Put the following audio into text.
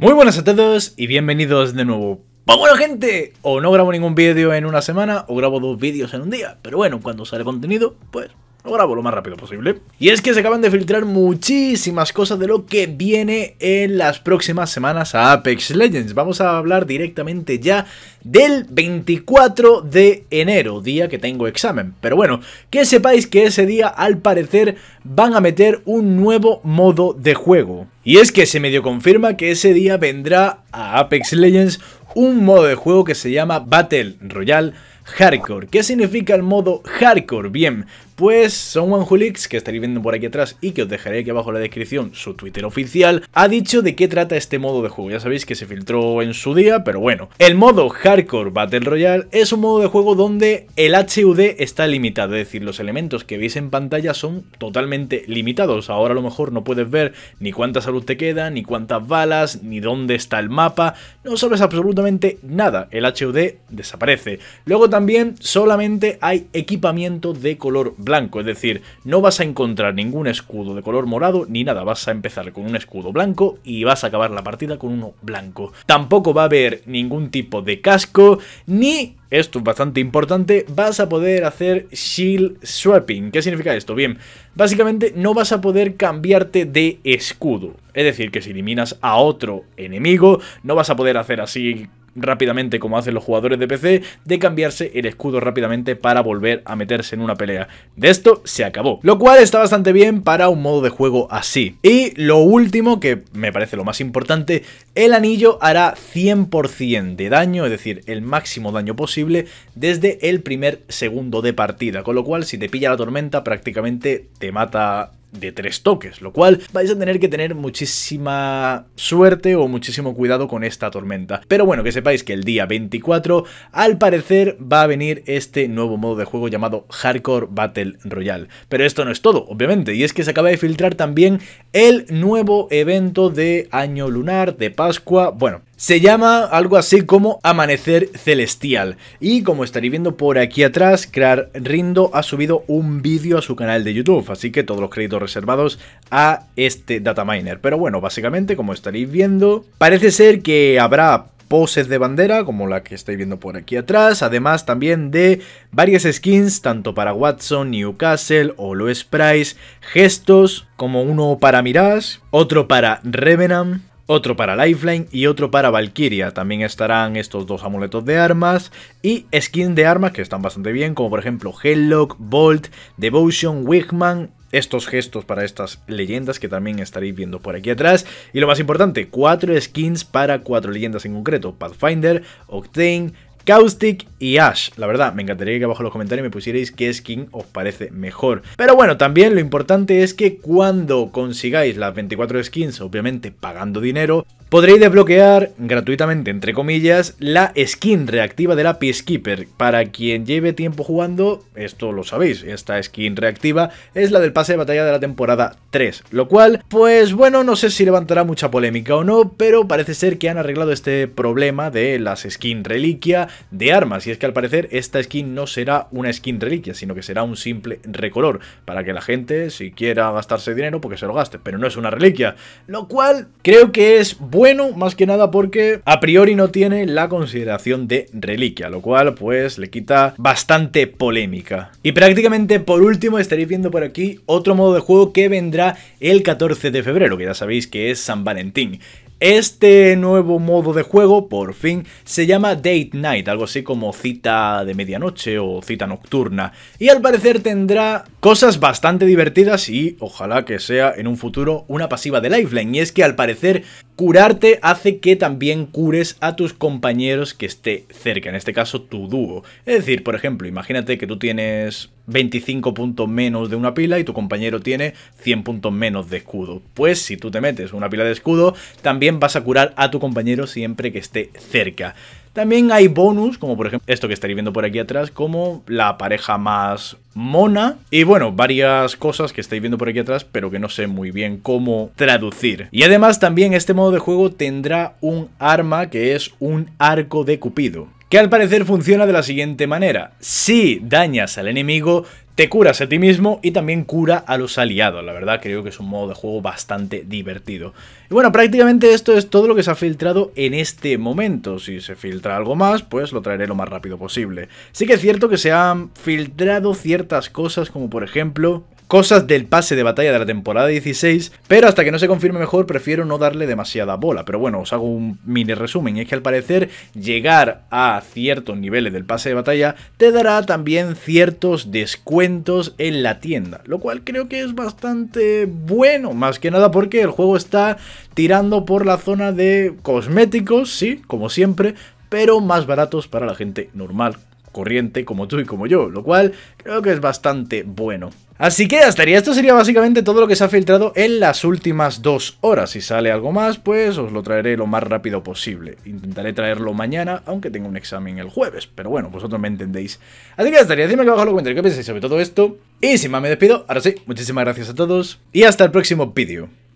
Muy buenas a todos y bienvenidos de nuevo. vamos gente! O no grabo ningún vídeo en una semana o grabo dos vídeos en un día. Pero bueno, cuando sale contenido, pues ahora grabo lo más rápido posible. Y es que se acaban de filtrar muchísimas cosas de lo que viene en las próximas semanas a Apex Legends. Vamos a hablar directamente ya del 24 de enero, día que tengo examen. Pero bueno, que sepáis que ese día al parecer van a meter un nuevo modo de juego. Y es que se medio confirma que ese día vendrá a Apex Legends un modo de juego que se llama Battle Royale Hardcore. ¿Qué significa el modo Hardcore? Bien, pues son Juan que estaréis viendo por aquí atrás y que os dejaré aquí abajo en la descripción su Twitter oficial, ha dicho de qué trata este modo de juego. Ya sabéis que se filtró en su día, pero bueno. El modo Hardcore Battle Royale es un modo de juego donde el HUD está limitado, es decir, los elementos que veis en pantalla son totalmente limitados. Ahora a lo mejor no puedes ver ni cuánta salud te queda, ni cuántas balas, ni dónde está el mapa, no sabes absolutamente nada. El HUD desaparece. Luego también también solamente hay equipamiento de color blanco, es decir, no vas a encontrar ningún escudo de color morado ni nada, vas a empezar con un escudo blanco y vas a acabar la partida con uno blanco. Tampoco va a haber ningún tipo de casco ni esto es bastante importante, vas a poder hacer shield swapping. ¿Qué significa esto? Bien, básicamente no vas a poder cambiarte de escudo. Es decir, que si eliminas a otro enemigo, no vas a poder hacer así rápidamente como hacen los jugadores de PC, de cambiarse el escudo rápidamente para volver a meterse en una pelea. De esto se acabó, lo cual está bastante bien para un modo de juego así. Y lo último, que me parece lo más importante, el anillo hará 100% de daño, es decir, el máximo daño posible desde el primer segundo de partida, con lo cual si te pilla la tormenta prácticamente te mata de tres toques, lo cual vais a tener que tener muchísima suerte o muchísimo cuidado con esta tormenta. Pero bueno, que sepáis que el día 24 al parecer va a venir este nuevo modo de juego llamado Hardcore Battle Royale. Pero esto no es todo, obviamente, y es que se acaba de filtrar también el nuevo evento de Año Lunar, de Pascua, bueno, se llama algo así como Amanecer Celestial y como estaréis viendo por aquí atrás, Crear Rindo ha subido un vídeo a su canal de YouTube, así que todos los créditos reservados a este dataminer. Pero bueno, básicamente como estaréis viendo, parece ser que habrá poses de bandera, como la que estáis viendo por aquí atrás, además también de varias skins, tanto para Watson, Newcastle o Lois Price, gestos, como uno para Mirage, otro para Revenant, otro para Lifeline y otro para Valkyria. También estarán estos dos amuletos de armas y skins de armas que están bastante bien, como por ejemplo Helllock, Bolt, Devotion, Wigman, estos gestos para estas leyendas que también estaréis viendo por aquí atrás. Y lo más importante, cuatro skins para cuatro leyendas en concreto, Pathfinder, Octane, Caustic y Ash. La verdad, me encantaría que abajo en los comentarios me pusierais qué skin os parece mejor. Pero bueno, también lo importante es que cuando consigáis las 24 skins, obviamente pagando dinero, podréis desbloquear gratuitamente, entre comillas, la skin reactiva de la Peacekeeper. Para quien lleve tiempo jugando, esto lo sabéis, esta skin reactiva es la del pase de batalla de la temporada 3, lo cual, pues bueno, no sé si levantará mucha polémica o no, pero parece ser que han arreglado este problema de las skin reliquia de armas, y es que al parecer esta skin no será una skin reliquia, sino que será un simple recolor, para que la gente, si quiera gastarse dinero, porque pues se lo gaste, pero no es una reliquia, lo cual creo que es bueno, más que nada porque a priori no tiene la consideración de reliquia, lo cual pues le quita bastante polémica. Y prácticamente por último estaréis viendo por aquí otro modo de juego que vendrá el 14 de febrero, que ya sabéis que es San Valentín. Este nuevo modo de juego, por fin, se llama Date Night, algo así como cita de medianoche o cita nocturna, y al parecer tendrá cosas bastante divertidas y ojalá que sea en un futuro una pasiva de Lifeline, y es que al parecer curarte hace que también cures a tus compañeros que esté cerca, en este caso tu dúo. Es decir, por ejemplo, imagínate que tú tienes 25 puntos menos de una pila y tu compañero tiene 100 puntos menos de escudo. Pues si tú te metes una pila de escudo, también vas a curar a tu compañero siempre que esté cerca. También hay bonus, como por ejemplo esto que estaréis viendo por aquí atrás, como la pareja más mona. Y bueno, varias cosas que estáis viendo por aquí atrás, pero que no sé muy bien cómo traducir. Y además también este modo de juego tendrá un arma que es un arco de cupido que al parecer funciona de la siguiente manera. Si dañas al enemigo, te curas a ti mismo y también cura a los aliados. La verdad creo que es un modo de juego bastante divertido. Y bueno, prácticamente esto es todo lo que se ha filtrado en este momento. Si se filtra algo más, pues lo traeré lo más rápido posible. Sí que es cierto que se han filtrado ciertas cosas como por ejemplo cosas del pase de batalla de la temporada 16, pero hasta que no se confirme mejor prefiero no darle demasiada bola. Pero bueno, os hago un mini resumen, es que al parecer llegar a ciertos niveles del pase de batalla te dará también ciertos descuentos en la tienda, lo cual creo que es bastante bueno, más que nada porque el juego está tirando por la zona de cosméticos, sí, como siempre, pero más baratos para la gente normal, corriente como tú y como yo, lo cual creo que es bastante bueno. Así que ya estaría, esto sería básicamente todo lo que se ha filtrado en las últimas dos horas. Si sale algo más, pues os lo traeré lo más rápido posible. Intentaré traerlo mañana, aunque tenga un examen el jueves, pero bueno, vosotros me entendéis. Así que ya estaría, decidme que abajo en los comentarios qué pensáis sobre todo esto. Y sin más me despido, ahora sí, muchísimas gracias a todos y hasta el próximo vídeo.